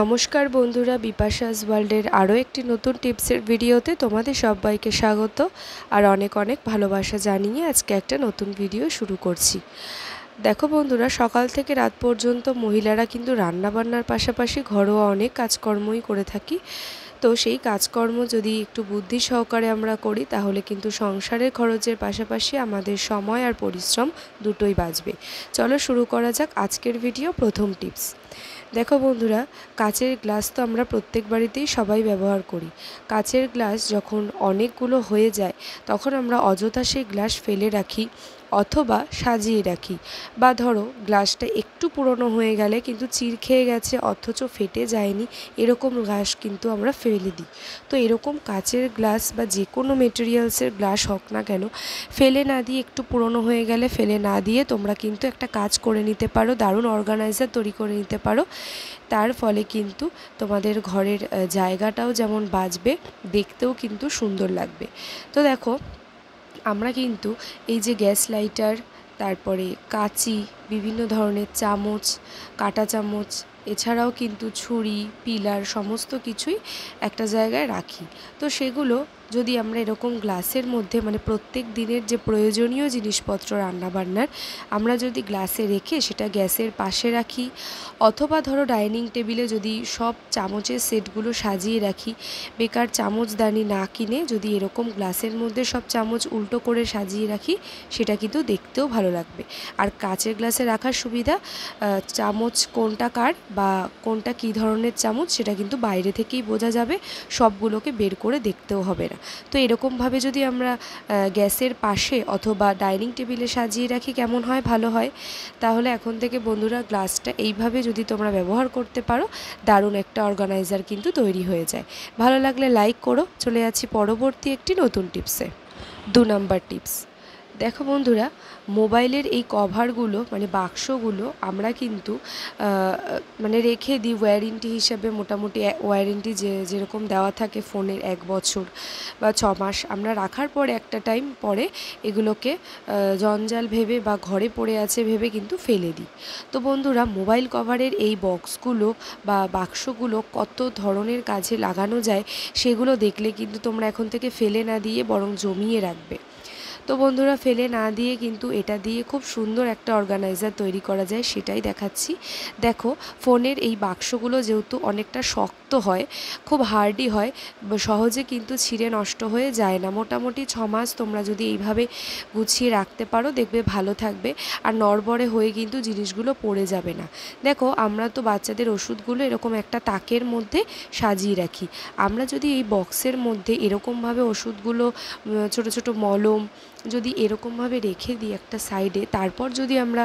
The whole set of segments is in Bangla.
নমস্কার বন্ধুরা বিপাশাস ওয়ার্ল্ডের আরও একটি নতুন টিপসের ভিডিওতে তোমাদের সবাইকে স্বাগত আর অনেক অনেক ভালোবাসা জানিয়ে আজকে একটা নতুন ভিডিও শুরু করছি দেখো বন্ধুরা সকাল থেকে রাত পর্যন্ত মহিলারা কিন্তু রান্নাবান্নার পাশাপাশি ঘরোয়া অনেক কাজকর্মই করে থাকি তো সেই কাজকর্ম যদি একটু বুদ্ধি সহকারে আমরা করি তাহলে কিন্তু সংসারের খরচের পাশাপাশি আমাদের সময় আর পরিশ্রম দুটোই বাঁচবে চলো শুরু করা যাক আজকের ভিডিও প্রথম টিপস দেখো বন্ধুরা কাচের গ্লাস তো আমরা প্রত্যেক বাড়িতেই সবাই ব্যবহার করি কাচের গ্লাস যখন অনেকগুলো হয়ে যায় তখন আমরা অযথা সেই গ্লাস ফেলে রাখি অথবা সাজিয়ে রাখি বা ধরো গ্লাসটা একটু পুরনো হয়ে গেলে কিন্তু চির খেয়ে গেছে অথচ ফেটে যায়নি এরকম গ্লাস কিন্তু আমরা ফেলে দিই তো এরকম কাচের গ্লাস বা যে কোনো মেটেরিয়ালসের গ্লাস হোক না কেন ফেলে না দিয়ে একটু পুরনো হয়ে গেলে ফেলে না দিয়ে তোমরা কিন্তু একটা কাজ করে নিতে পারো দারুণ অর্গানাইজার তৈরি করে নিতে পারো তার ফলে কিন্তু তোমাদের ঘরের জায়গাটাও যেমন বাঁচবে দেখতেও কিন্তু সুন্দর লাগবে তো দেখো আমরা কিন্তু এই যে গ্যাস লাইটার তারপরে কাঁচি বিভিন্ন ধরনের চামচ কাটা চামচ এছাড়াও কিন্তু ছুরি পিলার সমস্ত কিছুই একটা জায়গায় রাখি তো সেগুলো যদি আমরা এরকম গ্লাসের মধ্যে মানে প্রত্যেক দিনের যে প্রয়োজনীয় জিনিসপত্র রান্নাবান্নার আমরা যদি গ্লাসে রেখে সেটা গ্যাসের পাশে রাখি অথবা ধরো ডাইনিং টেবিলে যদি সব চামচের সেটগুলো সাজিয়ে রাখি বেকার চামচদানি না কিনে যদি এরকম গ্লাসের মধ্যে সব চামচ উল্টো করে সাজিয়ে রাখি সেটা কিন্তু দেখতেও ভালো লাগবে আর কাচের গ্লাস গ্লাসে রাখার সুবিধা চামচ কোনটা কার বা কোনটা কি ধরনের চামচ সেটা কিন্তু বাইরে থেকেই বোঝা যাবে সবগুলোকে বের করে দেখতেও হবে না তো এরকমভাবে যদি আমরা গ্যাসের পাশে অথবা ডাইনিং টেবিলে সাজিয়ে রাখি কেমন হয় ভালো হয় তাহলে এখন থেকে বন্ধুরা গ্লাসটা এইভাবে যদি তোমরা ব্যবহার করতে পারো দারুণ একটা অর্গানাইজার কিন্তু তৈরি হয়ে যায় ভালো লাগলে লাইক করো চলে যাচ্ছি পরবর্তী একটি নতুন টিপসে দু নম্বর টিপস দেখো বন্ধুরা মোবাইলের এই কভারগুলো মানে বাক্সগুলো আমরা কিন্তু মানে রেখে দিই ওয়ারেন্টি হিসাবে মোটামুটি ওয়ারেন্টি যে যেরকম দেওয়া থাকে ফোনের এক বছর বা ছ মাস আমরা রাখার পরে একটা টাইম পরে এগুলোকে জঞ্জাল ভেবে বা ঘরে পড়ে আছে ভেবে কিন্তু ফেলে দিই তো বন্ধুরা মোবাইল কভারের এই বক্সগুলো বা বাক্সগুলো কত ধরনের কাজে লাগানো যায় সেগুলো দেখলে কিন্তু তোমরা এখন থেকে ফেলে না দিয়ে বরং জমিয়ে রাখবে তো বন্ধুরা ফেলে না দিয়ে কিন্তু এটা দিয়ে খুব সুন্দর একটা অর্গানাইজার তৈরি করা যায় সেটাই দেখাচ্ছি দেখো ফোনের এই বাক্সগুলো যেহেতু অনেকটা শক্ত হয় খুব হার্ডি হয় সহজে কিন্তু ছিঁড়ে নষ্ট হয়ে যায় না মোটামুটি ছ মাস তোমরা যদি এইভাবে গুছিয়ে রাখতে পারো দেখবে ভালো থাকবে আর নড়বড়ে হয়ে কিন্তু জিনিসগুলো পড়ে যাবে না দেখো আমরা তো বাচ্চাদের ওষুধগুলো এরকম একটা তাকের মধ্যে সাজিয়ে রাখি আমরা যদি এই বক্সের মধ্যে এরকমভাবে ওষুধগুলো ছোট ছোট মলম যদি এরকমভাবে রেখে দিই একটা সাইডে তারপর যদি আমরা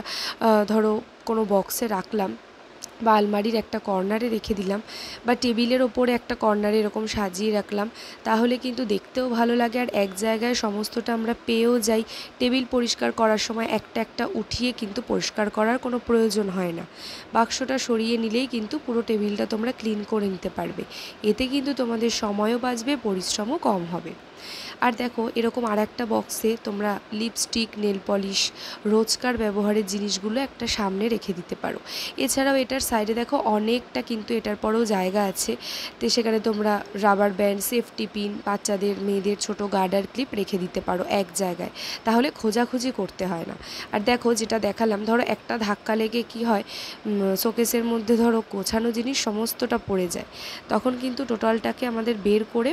ধরো কোনো বক্সে রাখলাম বা আলমারির একটা কর্নারে রেখে দিলাম বা টেবিলের ওপরে একটা কর্নারে এরকম সাজিয়ে রাখলাম তাহলে কিন্তু দেখতেও ভালো লাগে আর এক জায়গায় সমস্তটা আমরা পেয়েও যাই টেবিল পরিষ্কার করার সময় একটা একটা উঠিয়ে কিন্তু পরিষ্কার করার কোনো প্রয়োজন হয় না বাক্সটা সরিয়ে নিলেই কিন্তু পুরো টেবিলটা তোমরা ক্লিন করে নিতে পারবে এতে কিন্তু তোমাদের সময়ও বাঁচবে পরিশ্রমও কম হবে আর দেখো এরকম আর একটা বক্সে তোমরা লিপস্টিক নেল পলিশ রোজকার ব্যবহারের জিনিসগুলো একটা সামনে রেখে দিতে পারো এছাড়াও এটার সাইডে দেখো অনেকটা কিন্তু এটার পরেও জায়গা আছে তো সেখানে তোমরা রাবার ব্যান্ড সেফটি পিন বাচ্চাদের মেয়েদের ছোট গার্ডার ক্লিপ রেখে দিতে পারো এক জায়গায় তাহলে খোঁজাখুঁজি করতে হয় না আর দেখো যেটা দেখালাম ধরো একটা ধাক্কা লেগে কি হয় শোকেসের মধ্যে ধরো গোছানো জিনিস সমস্তটা পড়ে যায় তখন কিন্তু টোটালটাকে আমাদের বের করে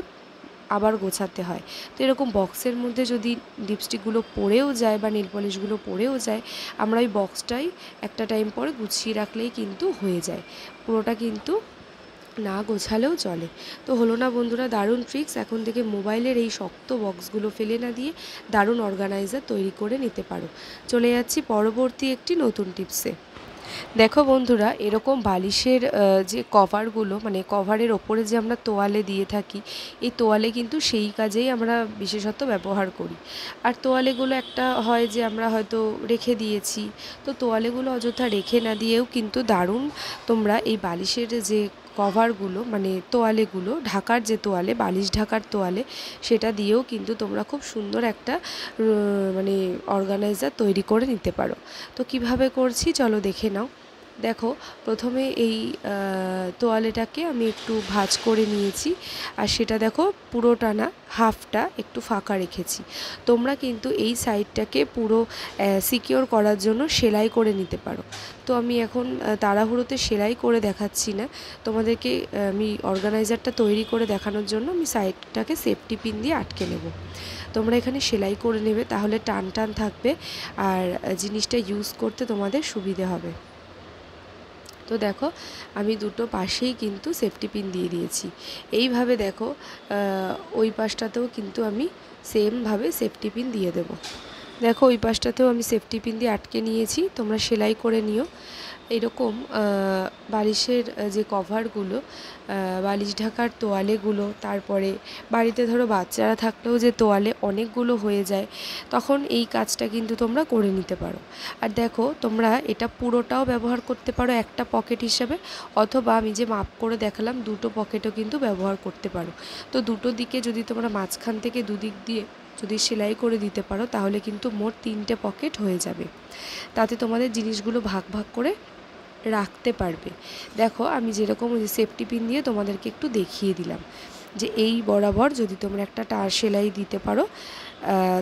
আবার গোছাতে হয় তো এরকম বক্সের মধ্যে যদি লিপস্টিকগুলো পড়েও যায় বা নেল পলিশগুলো পড়েও যায় আমরা ওই বক্সটাই একটা টাইম পরে গুছিয়ে রাখলেই কিন্তু হয়ে যায় পুরোটা কিন্তু না গোছালেও চলে তো হলো না বন্ধুরা দারুণ ট্রিক্স এখন থেকে মোবাইলের এই শক্ত বক্সগুলো ফেলে না দিয়ে দারুণ অর্গানাইজার তৈরি করে নিতে পারো চলে যাচ্ছি পরবর্তী একটি নতুন টিপসে দেখো বন্ধুরা এরকম বালিশের যে কভারগুলো মানে কভারের ওপরে যে আমরা তোয়ালে দিয়ে থাকি এই তোয়ালে কিন্তু সেই কাজেই আমরা বিশেষত ব্যবহার করি আর তোয়ালেগুলো একটা হয় যে আমরা হয়তো রেখে দিয়েছি তো তোয়ালেগুলো অযথা রেখে না দিয়েও কিন্তু দারুণ তোমরা এই বালিশের যে কভারগুলো মানে তোয়ালেগুলো ঢাকার যে তোয়ালে বালিশ ঢাকার তোয়ালে সেটা দিয়েও কিন্তু তোমরা খুব সুন্দর একটা মানে অর্গানাইজার তৈরি করে নিতে পারো তো কিভাবে করছি চলো দেখে নাও দেখো প্রথমে এই তোয়ালেটাকে আমি একটু ভাজ করে নিয়েছি আর সেটা দেখো পুরোটা না হাফটা একটু ফাঁকা রেখেছি তোমরা কিন্তু এই সাইডটাকে পুরো সিকিওর করার জন্য সেলাই করে নিতে পারো তো আমি এখন তাড়াহুড়োতে সেলাই করে দেখাচ্ছি না তোমাদেরকে আমি অর্গানাইজারটা তৈরি করে দেখানোর জন্য আমি সাইডটাকে সেফটি পিন দিয়ে আটকে নেব তোমরা এখানে সেলাই করে নেবে তাহলে টান টান থাকবে আর জিনিসটা ইউজ করতে তোমাদের সুবিধে হবে তো দেখো আমি দুটো পাশেই কিন্তু সেফটি পিন দিয়ে দিয়েছি এইভাবে দেখো ওই পাশটাতেও কিন্তু আমি সেমভাবে সেফটি পিন দিয়ে দেবো দেখো ওই পাশটাতেও আমি সেফটি পিন দিয়ে আটকে নিয়েছি তোমরা সেলাই করে নিও এরকম বালিশের যে কভারগুলো বালিশ ঢাকার তোয়ালেগুলো তারপরে বাড়িতে ধরো বাচ্চারা থাকলেও যে তোয়ালে অনেকগুলো হয়ে যায় তখন এই কাজটা কিন্তু তোমরা করে নিতে পারো আর দেখো তোমরা এটা পুরোটাও ব্যবহার করতে পারো একটা পকেট হিসাবে অথবা আমি যে মাপ করে দেখালাম দুটো পকেটও কিন্তু ব্যবহার করতে পারো তো দুটো দিকে যদি তোমরা মাঝখান থেকে দুদিক দিয়ে যদি সেলাই করে দিতে পারো তাহলে কিন্তু মোট তিনটে পকেট হয়ে যাবে তাতে তোমাদের জিনিসগুলো ভাগ ভাগ করে রাখতে পারবে দেখো আমি যেরকম সেফটি পিন দিয়ে তোমাদেরকে একটু দেখিয়ে দিলাম যে এই বরাবর যদি তোমরা একটা টার সেলাই দিতে পারো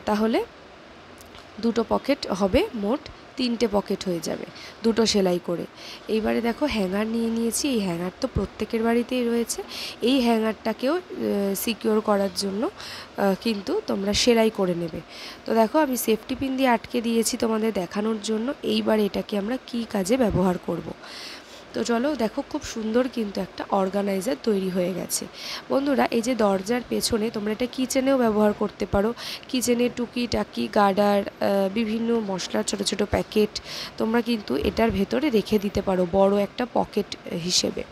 তাহলে দুটো পকেট হবে মোট তিনটে পকেট হয়ে যাবে দুটো সেলাই করে এইবারে দেখো হ্যাঙ্গার নিয়ে নিয়েছি এই হ্যাঙ্গার তো প্রত্যেকের বাড়িতেই রয়েছে এই হ্যাঙ্গারটাকেও সিকিওর করার জন্য কিন্তু তোমরা সেলাই করে নেবে তো দেখো আমি সেফটি পিন দিয়ে আটকে দিয়েছি তোমাদের দেখানোর জন্য এইবার এটাকে আমরা কি কাজে ব্যবহার করব। তো চলো দেখো খুব সুন্দর কিন্তু একটা অর্গানাইজার তৈরি হয়ে গেছে বন্ধুরা এই যে দরজার পেছনে তোমরা এটা কিচেনেও ব্যবহার করতে পারো কিচেনে টুকি টাকি গার্ডার বিভিন্ন মশলার ছোট ছোট প্যাকেট তোমরা কিন্তু এটার ভেতরে রেখে দিতে পারো বড় একটা পকেট হিসেবে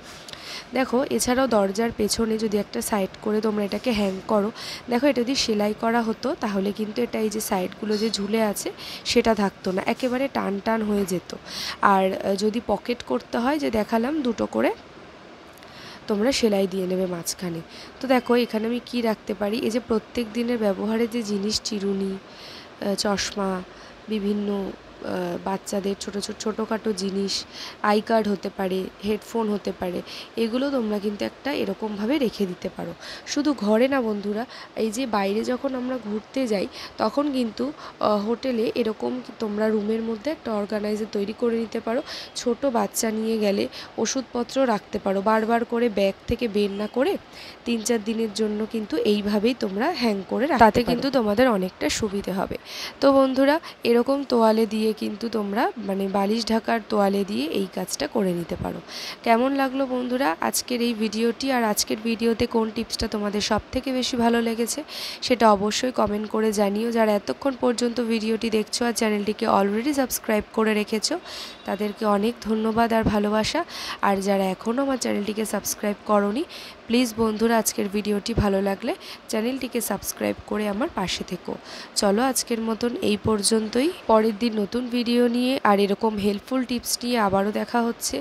দেখো এছাড়াও দরজার পেছনে যদি একটা সাইড করে তোমরা এটাকে হ্যাং করো দেখো এটা যদি সেলাই করা হতো তাহলে কিন্তু এটা এই যে সাইডগুলো যে ঝুলে আছে সেটা থাকতো না একেবারে টান টান হয়ে যেত আর যদি পকেট করতে হয় যে দেখালাম দুটো করে তোমরা সেলাই দিয়ে নেবে মাঝখানে তো দেখো এখানে আমি কি রাখতে পারি এই যে প্রত্যেক দিনের ব্যবহারে যে জিনিস চিরুনি চশমা বিভিন্ন বাচ্চাদের ছোটো ছোটো ছোটোখাটো জিনিস আই কার্ড হতে পারে হেডফোন হতে পারে এগুলো তোমরা কিন্তু একটা এরকমভাবে রেখে দিতে পারো শুধু ঘরে না বন্ধুরা এই যে বাইরে যখন আমরা ঘুরতে যাই তখন কিন্তু হোটেলে এরকম তোমরা রুমের মধ্যে একটা অর্গানাইজার তৈরি করে নিতে পারো ছোট বাচ্চা নিয়ে গেলে ওষুধপত্র রাখতে পারো বারবার করে ব্যাগ থেকে বের না করে তিন চার দিনের জন্য কিন্তু এইভাবেই তোমরা হ্যাং করে তাতে কিন্তু তোমাদের অনেকটা সুবিধে হবে তো বন্ধুরা এরকম তোয়ালে দিয়ে দিয়ে কিন্তু তোমরা মানে বালিশ ঢাকার তোয়ালে দিয়ে এই কাজটা করে নিতে পারো কেমন লাগলো বন্ধুরা আজকের এই ভিডিওটি আর আজকের ভিডিওতে কোন টিপসটা তোমাদের সবথেকে বেশি ভালো লেগেছে সেটা অবশ্যই কমেন্ট করে জানিও যারা এতক্ষণ পর্যন্ত ভিডিওটি দেখছো আর চ্যানেলটিকে অলরেডি সাবস্ক্রাইব করে রেখেছো তাদেরকে অনেক ধন্যবাদ আর ভালোবাসা আর যারা এখনও আমার চ্যানেলটিকে সাবস্ক্রাইব করনি প্লিজ বন্ধুরা আজকের ভিডিওটি ভালো লাগলে চ্যানেলটিকে সাবস্ক্রাইব করে আমার পাশে থেকো চলো আজকের মতন এই পর্যন্তই পরের দিন নতুন ভিডিও নিয়ে আর এরকম হেল্পফুল টিপস নিয়ে আবারও দেখা হচ্ছে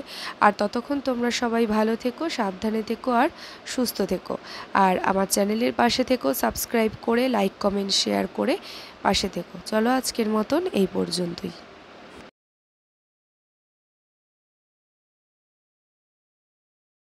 আর ততক্ষণ তোমরা সবাই ভালো থেকো সাবধানে থেকো আর সুস্থ থেকো আর আমার চ্যানেলের পাশে থেকো সাবস্ক্রাইব করে লাইক কমেন্ট শেয়ার করে পাশে থেকো চলো আজকের মতন এই পর্যন্তই